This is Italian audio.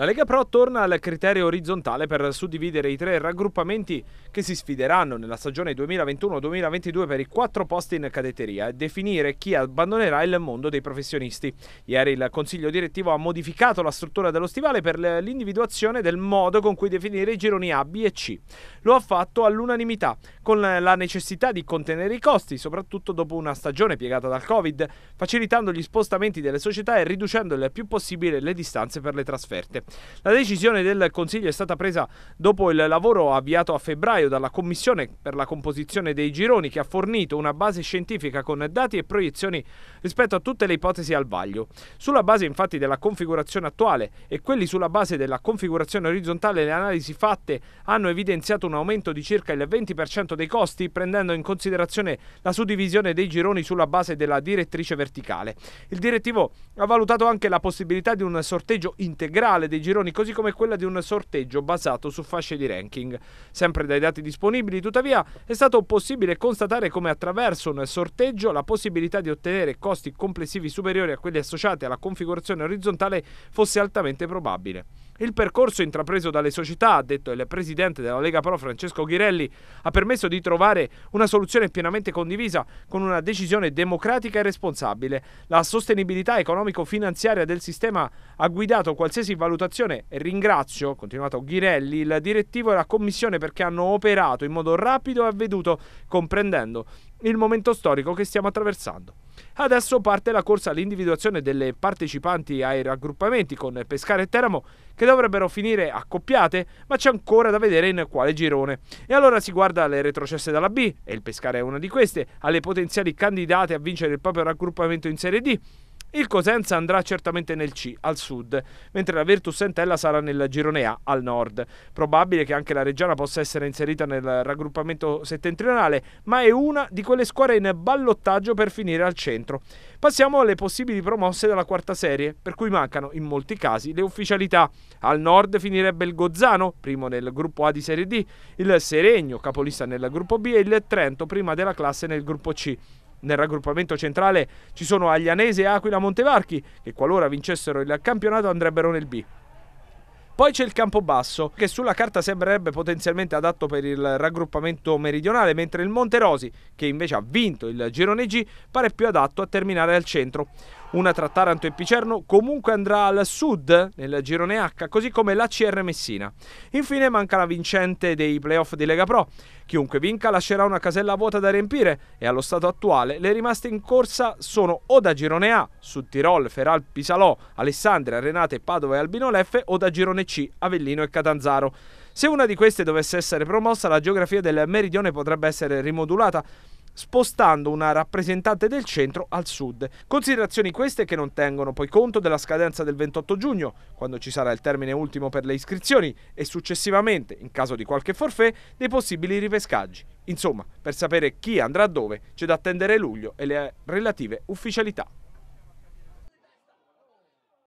La Lega Pro torna al criterio orizzontale per suddividere i tre raggruppamenti che si sfideranno nella stagione 2021-2022 per i quattro posti in cadetteria e definire chi abbandonerà il mondo dei professionisti. Ieri il Consiglio direttivo ha modificato la struttura dello stivale per l'individuazione del modo con cui definire i gironi A, B e C. Lo ha fatto all'unanimità, con la necessità di contenere i costi, soprattutto dopo una stagione piegata dal Covid, facilitando gli spostamenti delle società e riducendo il più possibile le distanze per le trasferte. La decisione del Consiglio è stata presa dopo il lavoro avviato a febbraio dalla Commissione per la composizione dei gironi che ha fornito una base scientifica con dati e proiezioni rispetto a tutte le ipotesi al vaglio. Sulla base infatti della configurazione attuale e quelli sulla base della configurazione orizzontale le analisi fatte hanno evidenziato un aumento di circa il 20% dei costi prendendo in considerazione la suddivisione dei gironi sulla base della direttrice verticale. Il direttivo ha valutato anche la possibilità di un sorteggio integrale dei gironi, così come quella di un sorteggio basato su fasce di ranking. Sempre dai dati disponibili, tuttavia, è stato possibile constatare come attraverso un sorteggio la possibilità di ottenere costi complessivi superiori a quelli associati alla configurazione orizzontale fosse altamente probabile. Il percorso intrapreso dalle società, ha detto il presidente della Lega Pro Francesco Ghirelli, ha permesso di trovare una soluzione pienamente condivisa con una decisione democratica e responsabile. La sostenibilità economico-finanziaria del sistema ha guidato qualsiasi valutazione e ringrazio, continuato Ghirelli, il direttivo e la commissione perché hanno operato in modo rapido e avveduto, comprendendo il momento storico che stiamo attraversando. Adesso parte la corsa all'individuazione delle partecipanti ai raggruppamenti con Pescara e Teramo che dovrebbero finire accoppiate, ma c'è ancora da vedere in quale girone. E allora si guarda le retrocesse dalla B, e il Pescara è una di queste, alle potenziali candidate a vincere il proprio raggruppamento in Serie D. Il Cosenza andrà certamente nel C, al sud, mentre la Virtus Sentella sarà nel girone A, al nord. Probabile che anche la Reggiana possa essere inserita nel raggruppamento settentrionale, ma è una di quelle squadre in ballottaggio per finire al centro. Passiamo alle possibili promosse della quarta serie, per cui mancano in molti casi le ufficialità. Al nord finirebbe il Gozzano, primo nel gruppo A di Serie D, il Seregno, capolista nel gruppo B e il Trento, prima della classe nel gruppo C. Nel raggruppamento centrale ci sono Aglianese, Aquila, Montevarchi che qualora vincessero il campionato andrebbero nel B. Poi c'è il Campobasso, che sulla carta sembrerebbe potenzialmente adatto per il raggruppamento meridionale, mentre il Monterosi, che invece ha vinto il girone G, pare più adatto a terminare al centro. Una tra Taranto e Picerno comunque andrà al sud nel girone H, così come l'ACR Messina. Infine manca la vincente dei playoff di Lega Pro. Chiunque vinca lascerà una casella vuota da riempire e allo stato attuale le rimaste in corsa sono o da girone A, su Tirol, Feral, Pisalò, Alessandria, Renate, Padova e Albino Leffe o da girone C, Avellino e Catanzaro. Se una di queste dovesse essere promossa, la geografia del meridione potrebbe essere rimodulata spostando una rappresentante del centro al sud. Considerazioni queste che non tengono poi conto della scadenza del 28 giugno, quando ci sarà il termine ultimo per le iscrizioni, e successivamente, in caso di qualche forfè, dei possibili ripescaggi. Insomma, per sapere chi andrà dove, c'è da attendere luglio e le relative ufficialità.